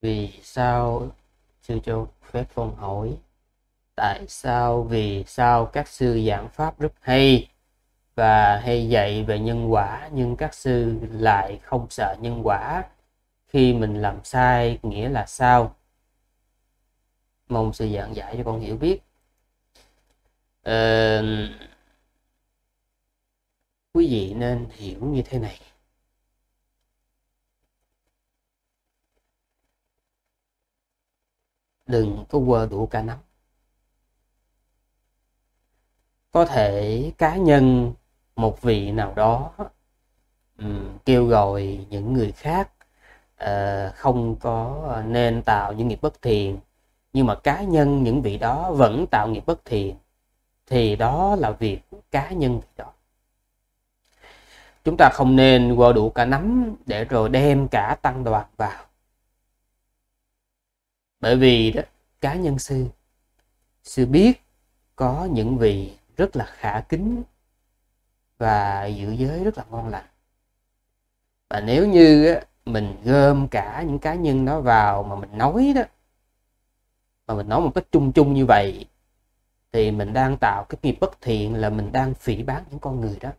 vì sao sư cho phép con hỏi tại sao vì sao các sư giảng pháp rất hay và hay dạy về nhân quả nhưng các sư lại không sợ nhân quả khi mình làm sai nghĩa là sao mong sư giảng giải cho con hiểu biết ờ, quý vị nên hiểu như thế này đừng có quơ đủ cả nắm có thể cá nhân một vị nào đó um, kêu gọi những người khác uh, không có nên tạo những nghiệp bất thiện nhưng mà cá nhân những vị đó vẫn tạo nghiệp bất thiện thì đó là việc cá nhân vị đó chúng ta không nên quơ đủ cả nắm để rồi đem cả tăng đoàn vào bởi vì đó cá nhân sư sư biết có những vị rất là khả kính và giữ giới rất là ngon lành và nếu như á, mình gom cả những cá nhân đó vào mà mình nói đó mà mình nói một cách chung chung như vậy thì mình đang tạo cái nghiệp bất thiện là mình đang phỉ báng những con người đó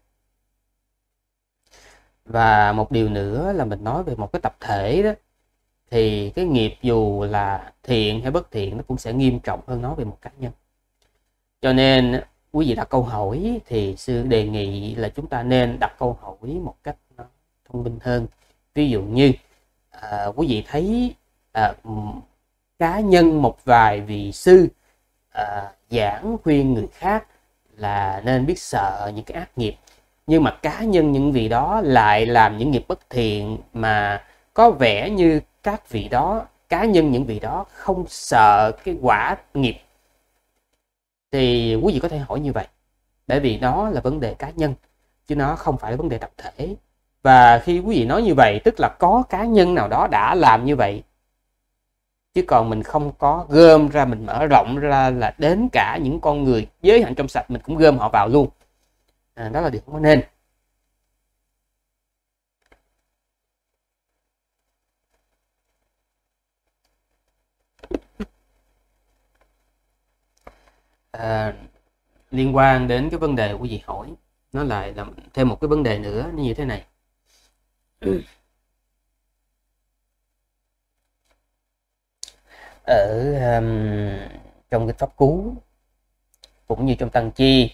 và một điều nữa là mình nói về một cái tập thể đó thì cái nghiệp dù là thiện hay bất thiện nó cũng sẽ nghiêm trọng hơn nói về một cá nhân cho nên quý vị đặt câu hỏi thì sư đề nghị là chúng ta nên đặt câu hỏi một cách nó thông minh hơn ví dụ như à, quý vị thấy à, cá nhân một vài vị sư à, giảng khuyên người khác là nên biết sợ những cái ác nghiệp nhưng mà cá nhân những vị đó lại làm những nghiệp bất thiện mà có vẻ như các vị đó cá nhân những vị đó không sợ cái quả nghiệp thì quý vị có thể hỏi như vậy bởi vì nó là vấn đề cá nhân chứ nó không phải là vấn đề tập thể và khi quý vị nói như vậy tức là có cá nhân nào đó đã làm như vậy chứ còn mình không có gom ra mình mở rộng ra là đến cả những con người giới hạn trong sạch mình cũng gom họ vào luôn à, đó là điều không nên À, liên quan đến cái vấn đề của chị hỏi nó lại là thêm một cái vấn đề nữa như thế này ở um, trong cái pháp cú cũng như trong tăng chi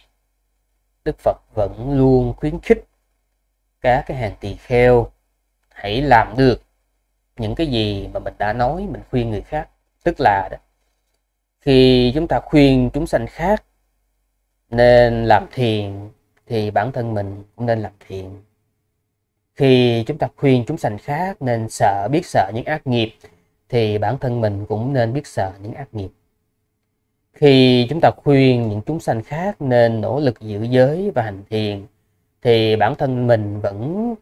đức phật vẫn luôn khuyến khích các cái hàng tỳ kheo hãy làm được những cái gì mà mình đã nói mình khuyên người khác tức là đó, khi chúng ta khuyên chúng sanh khác nên làm ừ. thiền thì bản thân mình cũng nên làm thiện khi chúng ta khuyên chúng sanh khác nên sợ biết sợ những ác nghiệp thì bản thân mình cũng nên biết sợ những ác nghiệp khi chúng ta khuyên những chúng sanh khác nên nỗ lực giữ giới và hành thiền thì bản thân mình vẫn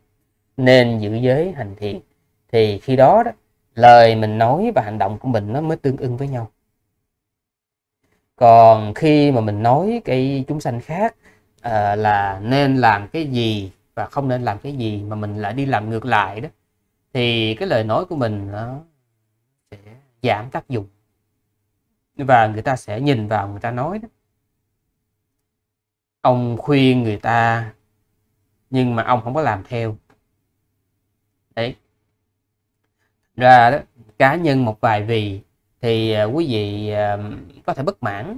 nên giữ giới hành thiền thì khi đó, đó lời mình nói và hành động của mình nó mới tương ưng với nhau còn khi mà mình nói cái chúng sanh khác uh, là nên làm cái gì và không nên làm cái gì mà mình lại đi làm ngược lại đó thì cái lời nói của mình nó sẽ giảm tác dụng và người ta sẽ nhìn vào người ta nói đó ông khuyên người ta nhưng mà ông không có làm theo đấy ra đó cá nhân một vài vì thì à, quý vị à, có thể bất mãn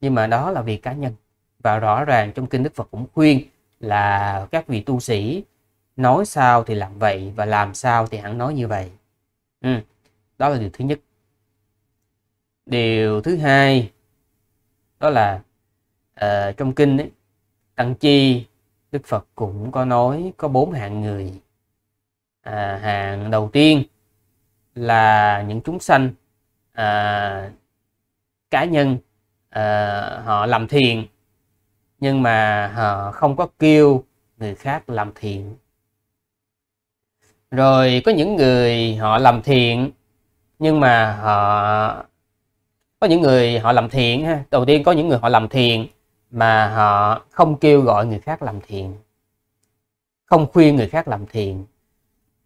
nhưng mà đó là việc cá nhân và rõ ràng trong kinh Đức Phật cũng khuyên là các vị tu sĩ nói sao thì làm vậy và làm sao thì hẳn nói như vậy ừ. đó là điều thứ nhất điều thứ hai đó là uh, trong kinh ấy, tăng chi đức phật cũng có nói có bốn hạng người à, hạng đầu tiên là những chúng sanh à, cá nhân à, họ làm thiền nhưng mà họ không có kêu người khác làm thiện rồi có những người họ làm thiện nhưng mà họ có những người họ làm thiện ha đầu tiên có những người họ làm thiện mà họ không kêu gọi người khác làm thiện không khuyên người khác làm thiện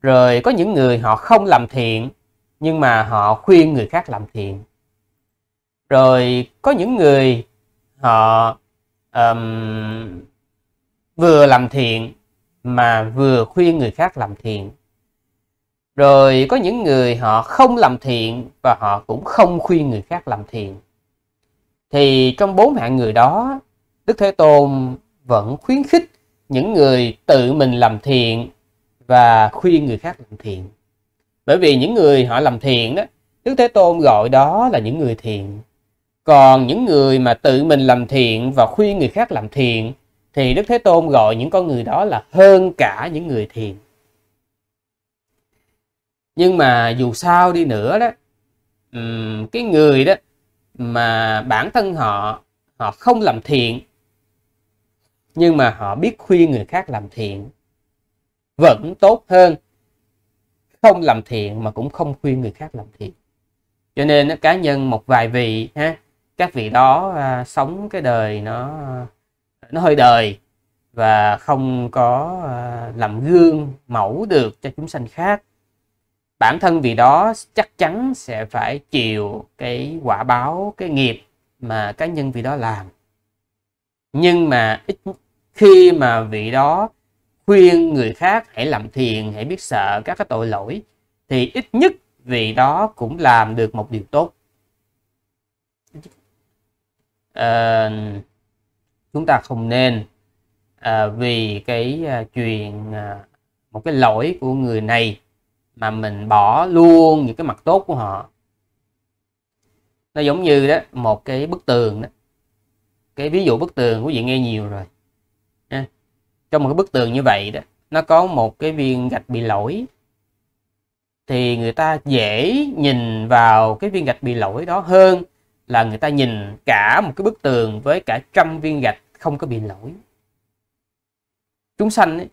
rồi có những người họ không làm thiện nhưng mà họ khuyên người khác làm thiện rồi có những người họ um, vừa làm thiện mà vừa khuyên người khác làm thiện rồi có những người họ không làm thiện và họ cũng không khuyên người khác làm thiện thì trong bốn hạng người đó đức thế tôn vẫn khuyến khích những người tự mình làm thiện và khuyên người khác làm thiện bởi vì những người họ làm thiện đó đức thế tôn gọi đó là những người thiện còn những người mà tự mình làm thiện và khuyên người khác làm thiện thì đức thế tôn gọi những con người đó là hơn cả những người thiện nhưng mà dù sao đi nữa đó cái người đó mà bản thân họ họ không làm thiện nhưng mà họ biết khuyên người khác làm thiện vẫn tốt hơn không làm thiện mà cũng không khuyên người khác làm thiện cho nên cá nhân một vài vị ha các vị đó à, sống cái đời nó nó hơi đời và không có à, làm gương mẫu được cho chúng sanh khác bản thân vị đó chắc chắn sẽ phải chịu cái quả báo cái nghiệp mà cá nhân vị đó làm nhưng mà ít khi mà vị đó khuyên người khác hãy làm thiền hãy biết sợ các cái tội lỗi thì ít nhất vì đó cũng làm được một điều tốt à, chúng ta không nên à, vì cái à, chuyện à, một cái lỗi của người này mà mình bỏ luôn những cái mặt tốt của họ nó giống như đó một cái bức tường đó cái ví dụ bức tường quý vị nghe nhiều rồi trong một cái bức tường như vậy đó nó có một cái viên gạch bị lỗi thì người ta dễ nhìn vào cái viên gạch bị lỗi đó hơn là người ta nhìn cả một cái bức tường với cả trăm viên gạch không có bị lỗi chúng sanh ấy,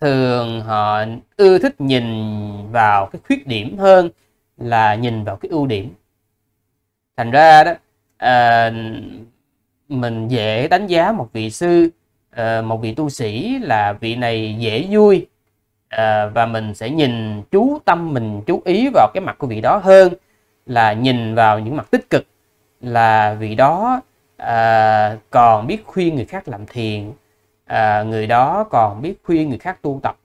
thường họ ưa thích nhìn vào cái khuyết điểm hơn là nhìn vào cái ưu điểm thành ra đó à, mình dễ đánh giá một vị sư Ờ, một vị tu sĩ là vị này dễ vui uh, và mình sẽ nhìn chú tâm mình chú ý vào cái mặt của vị đó hơn là nhìn vào những mặt tích cực là vị đó uh, còn biết khuyên người khác làm thiện uh, người đó còn biết khuyên người khác tu tập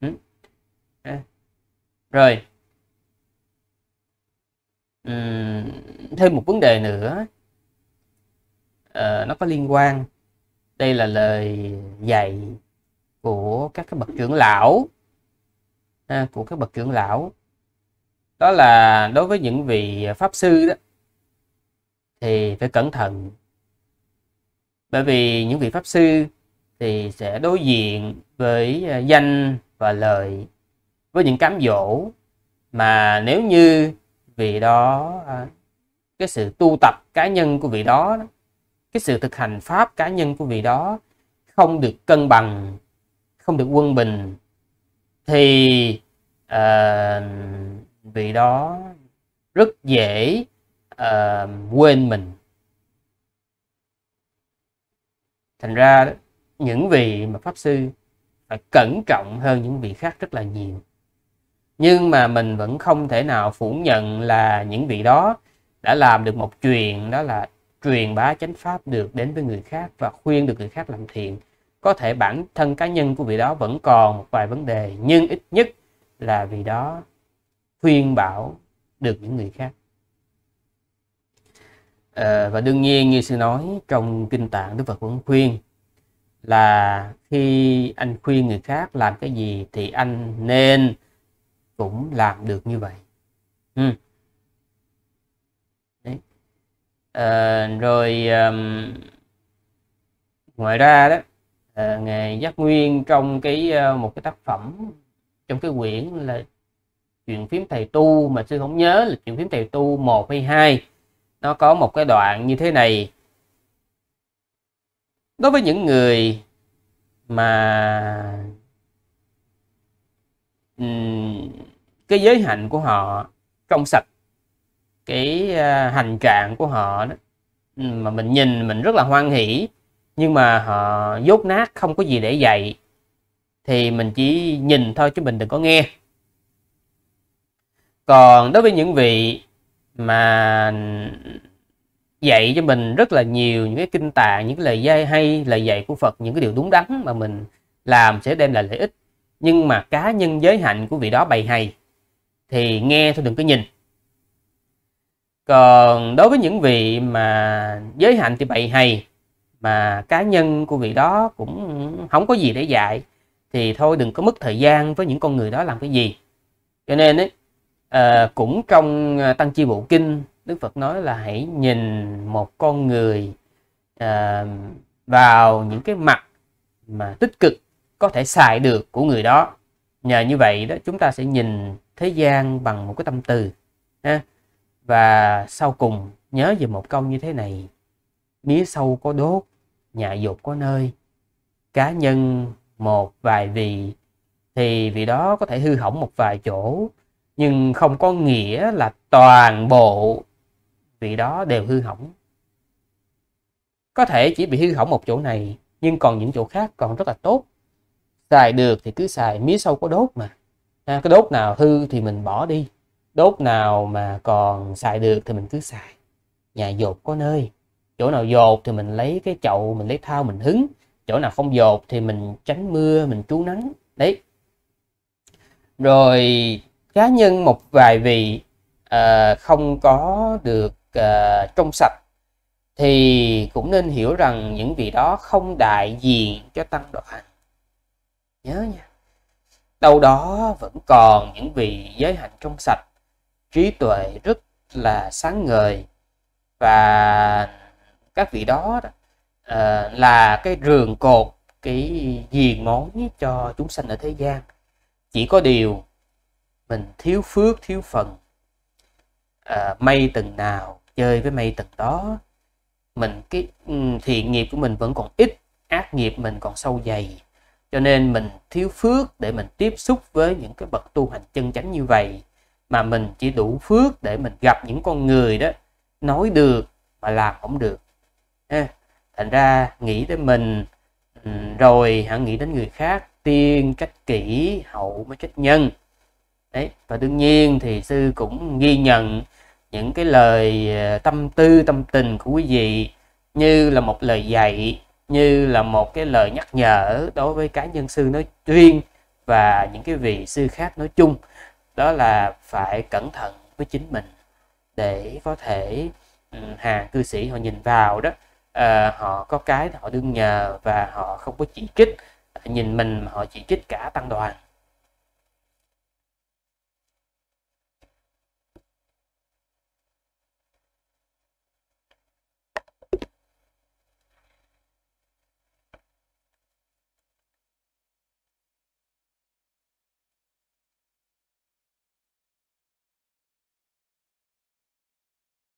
ừ. rồi uhm, thêm một vấn đề nữa uh, nó có liên quan đây là lời dạy của các cái bậc trưởng lão ha, à, của các bậc trưởng lão đó là đối với những vị pháp sư đó thì phải cẩn thận bởi vì những vị pháp sư thì sẽ đối diện với à, danh và lời với những cám dỗ mà nếu như vị đó à, cái sự tu tập cá nhân của vị đó cái sự thực hành pháp cá nhân của vị đó không được cân bằng không được quân bình thì uh, vị đó rất dễ uh, quên mình thành ra những vị mà pháp sư phải cẩn trọng hơn những vị khác rất là nhiều nhưng mà mình vẫn không thể nào phủ nhận là những vị đó đã làm được một chuyện đó là truyền bá chánh pháp được đến với người khác và khuyên được người khác làm thiện có thể bản thân cá nhân của vị đó vẫn còn một vài vấn đề nhưng ít nhất là vị đó khuyên bảo được những người khác à, và đương nhiên như sư nói trong kinh tạng đức phật vẫn khuyên là khi anh khuyên người khác làm cái gì thì anh nên cũng làm được như vậy ừ à, rồi um, ngoài ra đó à, nghề giác nguyên trong cái ờ, một cái tác phẩm trong cái quyển là chuyện phím thầy tu mà sư không nhớ là chuyện phím thầy tu một hay hai nó có một cái đoạn như thế này đối với những người mà cái giới hạnh của họ trong sạch cái à, hành trạng của họ đó ừ, mà mình nhìn mình rất là hoan hỷ nhưng mà họ dốt nát không có gì để dạy thì mình chỉ nhìn thôi chứ mình đừng có nghe còn đối với những vị mà dạy cho mình rất là nhiều những cái kinh tạng những cái lời dạy hay lời dạy của Phật những cái điều đúng đắn mà mình làm sẽ đem lại lợi ích nhưng mà cá nhân giới hạnh của vị đó bày hay thì nghe thôi đừng có nhìn còn đối với những vị mà giới hạnh thì bậy hay mà cá nhân của vị đó cũng không có gì để dạy thì thôi đừng có mất thời gian với những con người đó làm cái gì cho nên ấy, à, cũng trong ờ, tăng chi bộ kinh đức phật nói là hãy nhìn một con người à, vào những cái mặt mà tích cực có thể xài được của người đó nhờ như vậy đó chúng ta sẽ nhìn thế gian bằng một cái tâm từ ha. Và sau cùng nhớ về một câu như thế này. Mía sâu có đốt, nhà dục có nơi. Cá nhân một vài vị thì vị đó có thể hư hỏng một vài chỗ nhưng không có nghĩa là toàn bộ vị đó đều hư hỏng có thể chỉ bị hư hỏng một chỗ này nhưng còn những chỗ khác còn rất là tốt xài được thì cứ xài mía sâu có đốt mà à, cái đốt nào hư thì mình bỏ đi đốt nào mà còn xài được thì mình cứ xài nhà dột có nơi chỗ nào dột thì mình lấy cái chậu mình lấy thao mình hứng chỗ nào không dột thì mình tránh mưa mình trú nắng đấy rồi cá nhân một vài vị uh, không có được uh, trong sạch thì cũng nên hiểu rằng những vị đó không đại diện cho tăng đoàn nhớ nha đâu đó vẫn còn những vị giới hạnh trong sạch trí tuệ rất là sáng ngời và các vị đó à, là cái rường cột cái diền mối cho chúng sanh ở thế gian chỉ có điều mình thiếu phước thiếu phần à, ờ, mây từng nào chơi với mây từng đó mình cái ừ, thiện nghiệp của mình vẫn còn ít ác nghiệp mình còn sâu dày cho nên mình thiếu phước để mình tiếp xúc với những cái bậc tu hành chân chánh như vậy mà mình chỉ đủ phước để mình gặp những con người đó nói được mà làm không được ha. thành ra nghĩ tới mình rồi hãy nghĩ đến người khác tiên cách kỹ hậu mới trách nhân đấy và đương nhiên thì sư cũng ghi nhận những cái lời ờ, tâm tư tâm tình của quý vị như là một lời dạy như là một cái lời nhắc nhở đối với cá nhân sư nói riêng và những cái vị sư khác nói chung đó là phải cẩn thận với chính mình để có thể ừ, hàng cư sĩ họ nhìn vào đó à, họ có cái họ đương nhờ và họ không có chỉ trích nhìn mình mà họ chỉ trích cả tăng đoàn